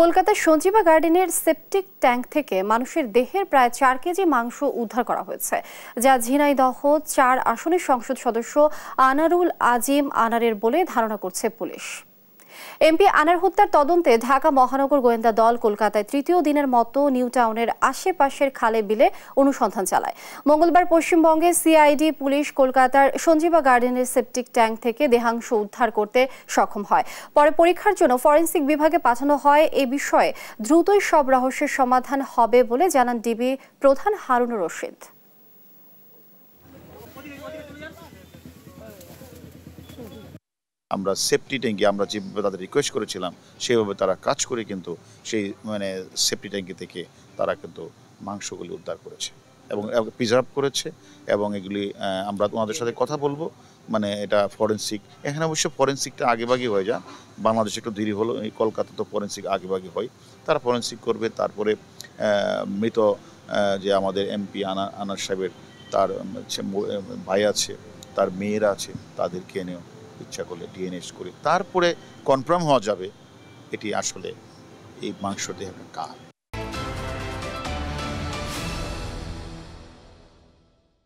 কলকাতার সঞ্জীবা গার্ডেনের septic tank থেকে মানুষের দেহের প্রায় চার কেজি মাংস উদ্ধার করা হয়েছে যা ঝিনাইদহ চার আসনের সংসদ সদস্য আনারুল আজিম আনারের বলে ধারণা করছে পুলিশ এমপি আনার হত্যার তদন্তে ঢাকা মহানগর গোয়েন্দা দল কলকাতায় তৃতীয় দিনের মতো নিউ টাউনের আশেপাশের খালে বিলে অনুসন্ধান চালায় মঙ্গলবার পশ্চিমবঙ্গে সিআইডি পুলিশ কলকাতার সঞ্জীবা গার্ডেনের সেপটিক ট্যাঙ্ক থেকে দেহাংশ উদ্ধার করতে সক্ষম হয় পরে পরীক্ষার জন্য ফরেন্সিক বিভাগে পাঠানো হয় এ বিষয়ে দ্রুতই সব রহস্যের সমাধান হবে বলে জানান ডিবি প্রধান হারুন রশিদ আমরা সেফটি ট্যাঙ্কি আমরা যেভাবে তাদের রিকোয়েস্ট করেছিলাম সেভাবে তারা কাজ করে কিন্তু সেই মানে সেফটি ট্যাঙ্কি থেকে তারা কিন্তু মাংসগুলি উদ্ধার করেছে এবং প্রিজার্ভ করেছে এবং এগুলি আমরা তোমাদের সাথে কথা বলবো মানে এটা ফরেন্সিক এখানে অবশ্য ফরেন্সিকটা আগেভাগে হয়ে যা বাংলাদেশে একটু দেরি হলো এই কলকাতা তো ফরেন্সিক আগেভাগে হয় তারা ফরেন্সিক করবে তারপরে মৃত যে আমাদের এমপি আনা আনার সাহেবের তার ভাই আছে তার মেয়েরা আছে তাদেরকে এনেও ইচ্ছা করলে ডিএনএস করে তারপরে কনফার্ম হওয়া যাবে এটি আসলে এই মাংস একটা কার